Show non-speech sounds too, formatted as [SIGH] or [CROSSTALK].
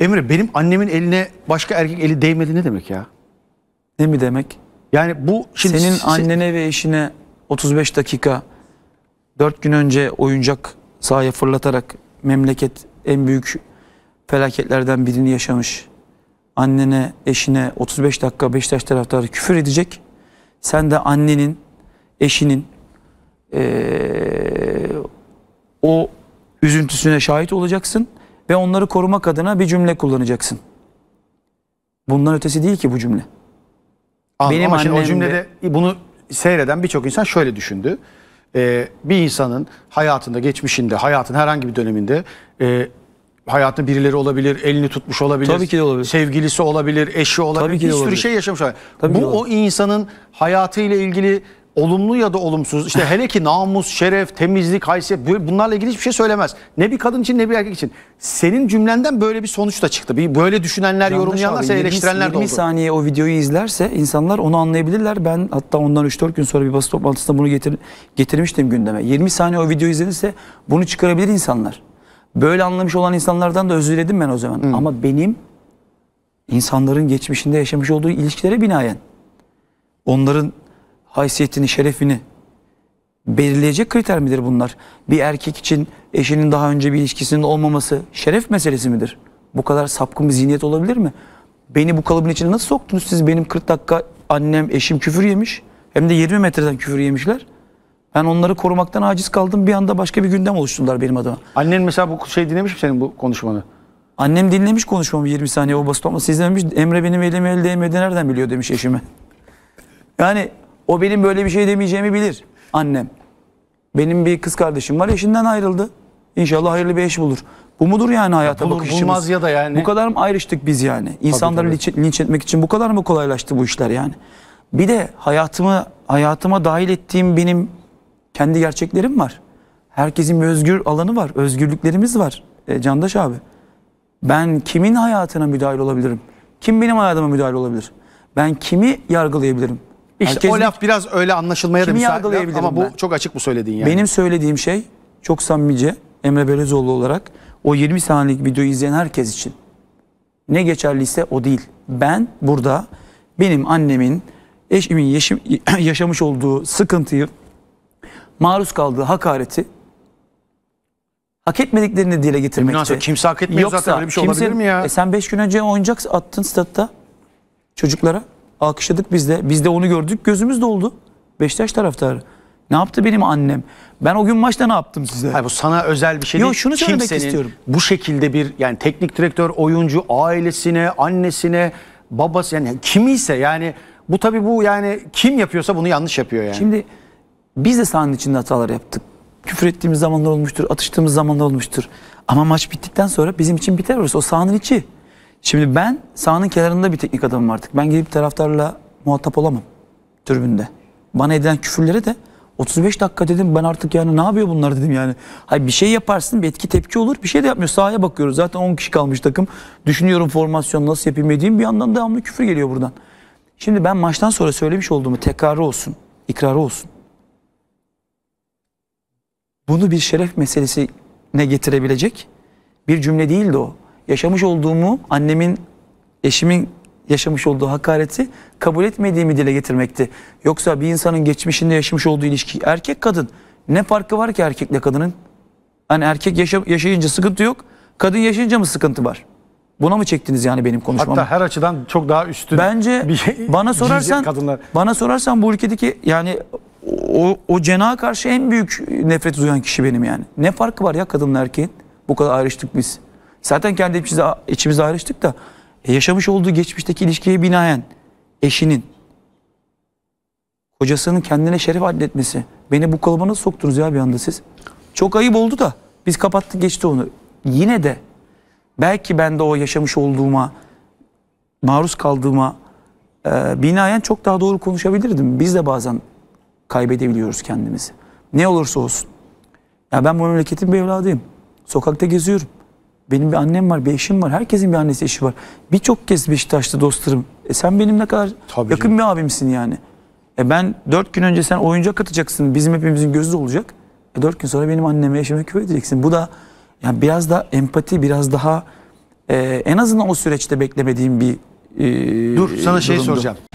Emre benim annemin eline başka erkek eli değmedi ne demek ya? Ne mi demek? Yani bu şimdi senin annene ve eşine 35 dakika 4 gün önce oyuncak sahaya fırlatarak memleket en büyük felaketlerden birini yaşamış. Annene, eşine 35 dakika Beşiktaş taraftarı küfür edecek. Sen de annenin, eşinin ee, o üzüntüsüne şahit olacaksın ve onları korumak adına bir cümle kullanacaksın. Bundan ötesi değil ki bu cümle. Anladım, Benim ama şimdi o cümlede bunu seyreden birçok insan şöyle düşündü. Ee, bir insanın hayatında, geçmişinde, hayatın herhangi bir döneminde e, hayatında birileri olabilir, elini tutmuş olabilir. Tabii ki de olabilir. Sevgilisi olabilir, eşi olabilir. Tabii ki de bir sürü şey yaşamış olabilir. Tabii Bu o insanın hayatıyla ilgili olumlu ya da olumsuz işte hele ki namus, şeref, temizlik, haysiyet bunlarla ilgili hiçbir şey söylemez. Ne bir kadın için ne bir erkek için. Senin cümlenden böyle bir sonuç da çıktı. Bir böyle düşünenler, Yanlış yorumlayanlar, 20, eleştirenler de oldu. 20 saniye o videoyu izlerse insanlar onu anlayabilirler. Ben hatta ondan 3-4 gün sonra bir basın toplantısında bunu getir, getirmiştim gündeme. 20 saniye o videoyu izlerse bunu çıkarabilir insanlar. Böyle anlamış olan insanlardan da özür diledim ben o zaman. Hmm. Ama benim insanların geçmişinde yaşamış olduğu ilişkilere binaen onların haysiyetini, şerefini belirleyecek kriter midir bunlar? Bir erkek için eşinin daha önce bir ilişkisinin olmaması şeref meselesi midir? Bu kadar sapkın bir zihniyet olabilir mi? Beni bu kalıbın içine nasıl soktunuz siz? Benim 40 dakika annem, eşim küfür yemiş. Hem de 20 metreden küfür yemişler. Ben onları korumaktan aciz kaldım. Bir anda başka bir gündem oluşturdular benim adıma. Annen mesela bu şey dinlemiş mi senin bu konuşmanı? Annem dinlemiş konuşmamı 20 saniye o basit olmasa izlememiş. Emre benim elime el değmedi nereden biliyor demiş eşime. Yani o benim böyle bir şey demeyeceğimi bilir annem. Benim bir kız kardeşim var eşinden ayrıldı. İnşallah hayırlı bir eş bulur. Bu mudur yani hayata ya bulur, bakışımız? Bulmaz ya da yani. Bu kadar mı ayrıştık biz yani? İnsanları tabii, tabii. linç etmek için bu kadar mı kolaylaştı bu işler yani? Bir de hayatımı hayatıma dahil ettiğim benim kendi gerçeklerim var. Herkesin bir özgür alanı var. Özgürlüklerimiz var. E, Candaş abi. Ben kimin hayatına müdahil olabilirim? Kim benim hayatıma müdahil olabilir? Ben kimi yargılayabilirim? İşte Herkes o laf biraz öyle anlaşılmaya da müsaade ama bu çok açık bu söylediğin yani. Benim söylediğim şey çok samimice Emre Belezoğlu olarak o 20 saniyelik videoyu izleyen herkes için. Ne geçerliyse o değil. Ben burada benim annemin, eşimin yaşam, [CLEARS THROAT] yaşamış olduğu sıkıntıyı, maruz kaldığı hakareti hak etmediklerini dile getirmekte. Münasebet kimse hak etmiyor Yoksa, zaten öyle bir şey kimse, olabilir mi ya? E sen 5 gün önce oyuncak attın statta çocuklara. Alkışladık biz de. Biz de onu gördük. Gözümüz doldu. Beşiktaş taraftarı. Ne yaptı benim annem? Ben o gün maçta ne yaptım size? Hayır bu sana özel bir şey Yok, değil. şunu söylemek Kimsenin istiyorum. bu şekilde bir yani teknik direktör, oyuncu, ailesine, annesine, babası yani kimiyse yani bu tabii bu yani kim yapıyorsa bunu yanlış yapıyor yani. Şimdi biz de sahanın içinde hatalar yaptık. Küfür ettiğimiz zamanlar olmuştur, atıştığımız zamanlar olmuştur. Ama maç bittikten sonra bizim için biter orası. O sahanın içi. Şimdi ben sahanın kenarında bir teknik adamım artık. Ben gidip taraftarla muhatap olamam tribünde. Bana edilen küfürleri de 35 dakika dedim ben artık yani ne yapıyor bunlar dedim yani. Hayır bir şey yaparsın bir etki tepki olur bir şey de yapmıyor. Sahaya bakıyoruz zaten 10 kişi kalmış takım. Düşünüyorum formasyon nasıl yapayım edeyim bir yandan devamlı küfür geliyor buradan. Şimdi ben maçtan sonra söylemiş olduğumu tekrarı olsun, ikrarı olsun. Bunu bir şeref meselesine getirebilecek bir cümle değildi o yaşamış olduğumu annemin, eşimin yaşamış olduğu hakareti kabul etmediğimi dile getirmekti. Yoksa bir insanın geçmişinde yaşamış olduğu ilişki erkek kadın ne farkı var ki erkekle kadının? Hani erkek yaşa, yaşayınca sıkıntı yok, kadın yaşayınca mı sıkıntı var? Buna mı çektiniz yani benim konuşmamı? Hatta her açıdan çok daha üstün. Bence bir şey, [LAUGHS] bana sorarsan kadınlar. bana sorarsan bu ülkedeki yani o, o cenaha karşı en büyük nefret duyan kişi benim yani. Ne farkı var ya kadınla erkeğin? Bu kadar ayrıştık biz. Zaten kendi içimize, içimize ayrıştık da e, yaşamış olduğu geçmişteki ilişkiye binaen eşinin kocasının kendine şeref adletmesi. Beni bu kalıba nasıl soktunuz ya bir anda siz? Çok ayıp oldu da biz kapattık geçti onu. Yine de belki ben de o yaşamış olduğuma maruz kaldığıma e, binaen çok daha doğru konuşabilirdim. Biz de bazen kaybedebiliyoruz kendimizi. Ne olursa olsun. Ya ben bu memleketin bir evladıyım. Sokakta geziyorum. Benim bir annem var, bir eşim var. Herkesin bir annesi, eşi var. Birçok kez Beşiktaşlı dostlarım. E sen benim ne kadar Tabii yakın canım. bir abimsin yani. E ben dört gün önce sen oyuncak atacaksın. Bizim hepimizin gözü olacak. E dört gün sonra benim anneme, eşime küfür edeceksin. Bu da yani biraz da empati, biraz daha e, en azından o süreçte beklemediğim bir e, Dur sana şey soracağım.